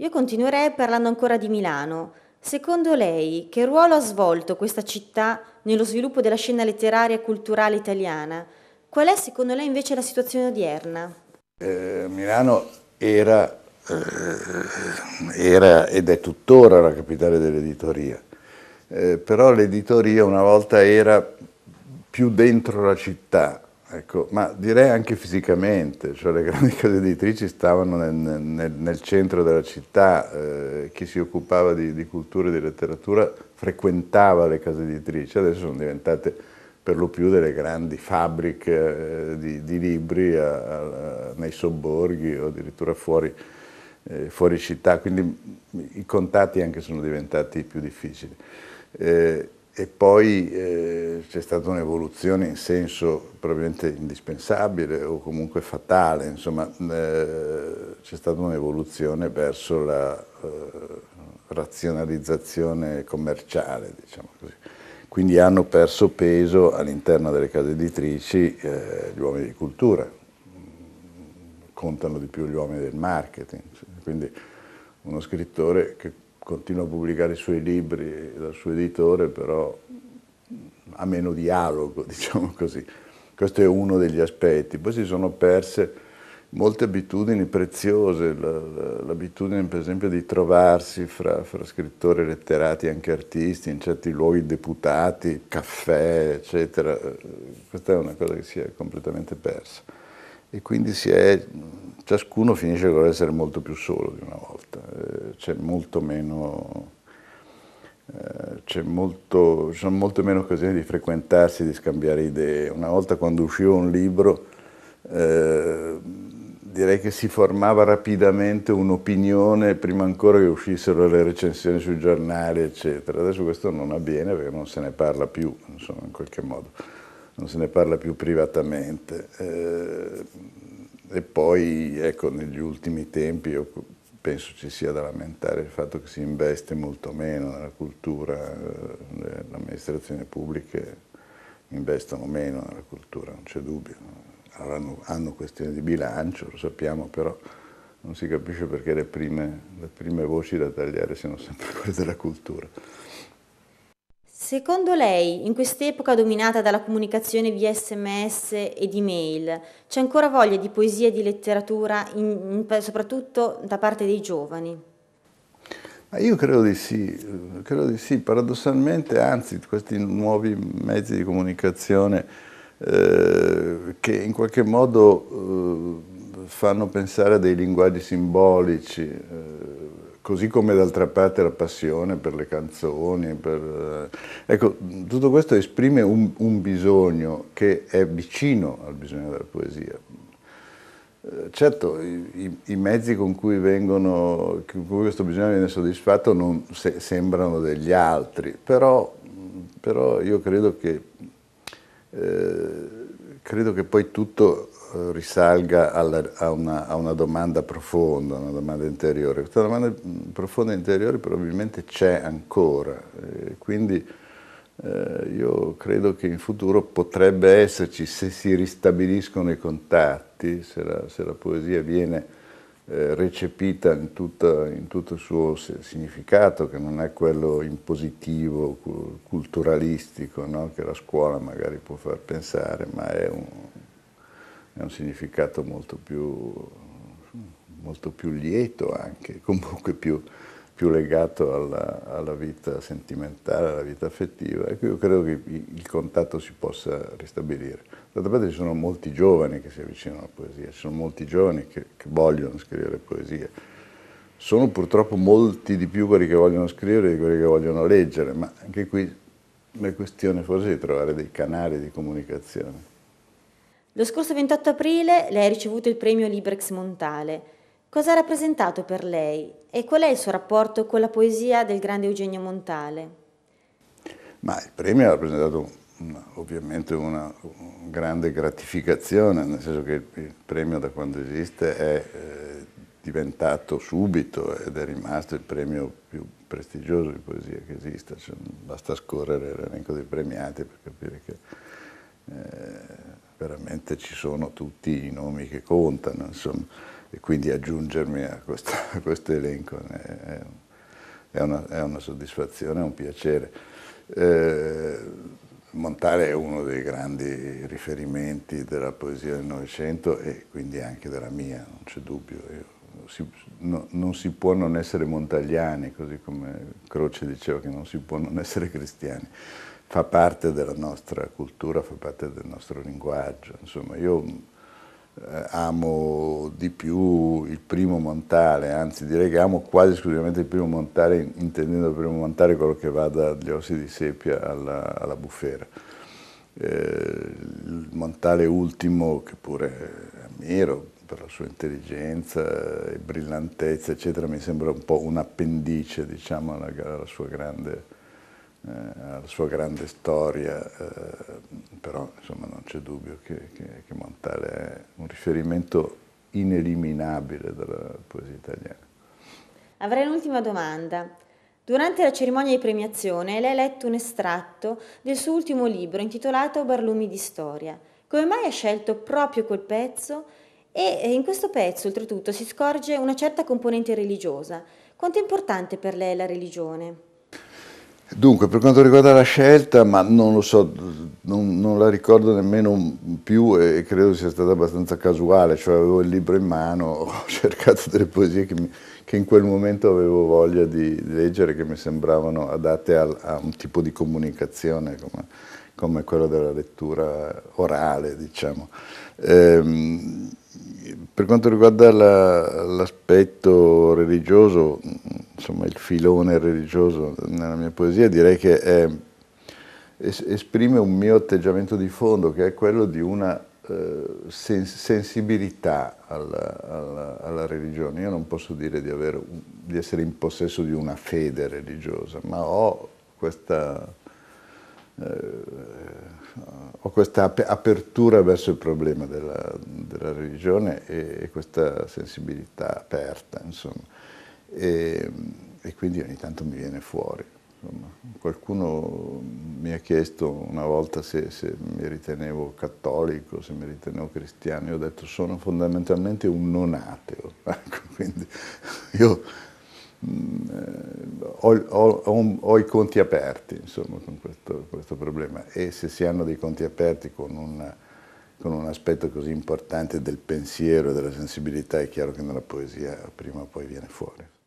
Io continuerei parlando ancora di Milano. Secondo lei, che ruolo ha svolto questa città nello sviluppo della scena letteraria e culturale italiana? Qual è secondo lei invece la situazione odierna? Eh, Milano era, eh, era, ed è tuttora la capitale dell'editoria, eh, però l'editoria una volta era più dentro la città, Ecco, ma direi anche fisicamente, cioè le grandi case editrici stavano nel, nel, nel centro della città, eh, chi si occupava di, di cultura e di letteratura frequentava le case editrici, adesso sono diventate per lo più delle grandi fabbriche eh, di, di, libri a, a, nei sobborghi o addirittura fuori, eh, fuori, città, quindi i contatti anche sono diventati più difficili. Eh, e poi eh, c'è stata un'evoluzione in senso probabilmente indispensabile o comunque fatale, insomma eh, c'è stata un'evoluzione verso la eh, razionalizzazione commerciale, diciamo così. Quindi hanno perso peso all'interno delle case editrici eh, gli uomini di cultura, contano di più gli uomini del marketing, quindi uno scrittore che continua a pubblicare i suoi libri dal suo editore, però ha meno dialogo, diciamo così. Questo è uno degli aspetti. Poi si sono perse molte abitudini preziose, l'abitudine per esempio di trovarsi fra, fra scrittori letterati e anche artisti, in certi luoghi deputati, caffè, eccetera. Questa è una cosa che si è completamente persa. E quindi è, ciascuno finisce con essere molto più solo di una volta c'è molto meno eh, c'è molto, sono molto meno occasioni di frequentarsi, di scambiare idee. Una volta quando usciva un libro eh, direi che si formava rapidamente un'opinione prima ancora che uscissero le recensioni sui giornali, eccetera. Adesso questo non avviene perché non se ne parla più, insomma, in qualche modo, non se ne parla più privatamente. Eh, e poi, ecco, negli ultimi tempi penso ci sia da lamentare il fatto che si investe molto meno nella cultura, eh, le, amministrazioni pubbliche investono meno nella cultura, non c'è dubbio. Allora hanno, hanno questioni di bilancio, lo sappiamo, però non si capisce perché le prime, le prime voci da tagliare siano sempre quelle della cultura. Secondo lei, in quest'epoca dominata dalla comunicazione via sms ed email, c'è ancora voglia di poesia e di letteratura, in, in, soprattutto da parte dei giovani? Ma io credo di sì, credo di sì, paradossalmente, anzi, questi nuovi mezzi di comunicazione eh, che in qualche modo eh, fanno pensare a dei linguaggi simbolici, eh, così come d'altra parte la passione per le canzoni. Per, eh, ecco, tutto questo esprime un, un, bisogno che è vicino al bisogno della poesia. Eh, certo, i, i mezzi con cui, vengono, con cui, questo bisogno viene soddisfatto non se, sembrano degli altri, però, però io credo che, eh, credo che poi tutto eh, risalga alla, a, una, a, una, domanda profonda, una domanda interiore. Questa domanda profonda e interiore probabilmente c'è ancora, eh, quindi eh, io credo che in futuro potrebbe esserci, se si ristabiliscono i contatti, se la, se la poesia viene eh, recepita in, tutta, in, tutto il suo significato, che non è quello impositivo, culturalistico, no? che la scuola magari può far pensare, ma è un è un significato molto più, molto più lieto anche, comunque più, più legato alla, alla, vita sentimentale, alla vita affettiva. Ecco, io credo che il contatto si possa ristabilire. D'altra parte ci sono molti giovani che si avvicinano alla poesia, ci sono molti giovani che, che vogliono scrivere poesia. Sono purtroppo molti di più quelli che vogliono scrivere di quelli che vogliono leggere, ma anche qui è questione forse di trovare dei canali di comunicazione. Lo scorso 28 aprile lei ha ricevuto il premio Librex Montale. Cosa ha rappresentato per lei e qual è il suo rapporto con la poesia del grande Eugenio Montale? Ma il premio ha rappresentato una, mm, ovviamente una, grande gratificazione, nel senso che il, il premio da quando esiste è eh, diventato subito ed è rimasto il premio più prestigioso di poesia che esista, cioè, basta scorrere l'elenco dei premiati per capire che... Eh, veramente ci sono tutti i nomi che contano, insomma, e quindi aggiungermi a questo, a questo elenco è, è, una, è, una, soddisfazione, è un piacere. Eh, Montale è uno dei grandi riferimenti della poesia del Novecento e quindi anche della mia, non c'è dubbio. Io, si, no, non si può non essere montagliani, così come Croce diceva che non si può non essere cristiani fa parte della nostra cultura, fa parte del nostro linguaggio. Insomma, io mm, eh, amo di più il primo montale, anzi direi che amo quasi esclusivamente il primo montale, intendendo il primo montale quello che va dagli ossi di seppia alla, alla bufera. Eh, il montale ultimo, che pure ammiro per la sua intelligenza e brillantezza, eccetera, mi sembra un po' un'appendice, diciamo, alla, alla sua grande eh, alla sua grande storia, eh, però insomma, non c'è dubbio che, che, che Montale è un riferimento ineliminabile della poesia italiana. Avrei un'ultima domanda. Durante la cerimonia di premiazione lei ha letto un estratto del suo ultimo libro intitolato Barlumi di Storia. Come mai ha scelto proprio quel pezzo? E in questo pezzo, oltretutto, si scorge una certa componente religiosa. Quanto è importante per lei la religione? Dunque, per quanto riguarda la scelta, ma non lo so, non, non la ricordo nemmeno più e credo sia stata abbastanza casuale, cioè avevo il libro in mano, ho cercato delle poesie che, mi, che in quel momento avevo voglia di leggere, che mi sembravano adatte a, a un tipo di comunicazione come, come quello della lettura orale, diciamo. Ehm, per quanto riguarda l'aspetto religioso, insomma, il filone religioso nella mia poesia, direi che è, esprime un mio atteggiamento di fondo, che è quello di una eh, sen sensibilità alla, alla, alla, religione. Io non posso dire di, avere, di essere in possesso di una fede religiosa, ma ho questa... Eh, ho questa ap apertura verso il problema della, della religione e, e, questa sensibilità aperta, insomma e, e quindi ogni tanto mi viene fuori. Insomma, qualcuno mi ha chiesto una volta se, se, mi ritenevo cattolico, se mi ritenevo cristiano, io ho detto sono fondamentalmente un non ateo, ecco, quindi io mh, mm, eh, ho, ho, ho, ho, i conti aperti insomma, con questo, questo, problema e se si hanno dei conti aperti con, una, con un aspetto così importante del pensiero e della sensibilità è chiaro che nella poesia prima o poi viene fuori.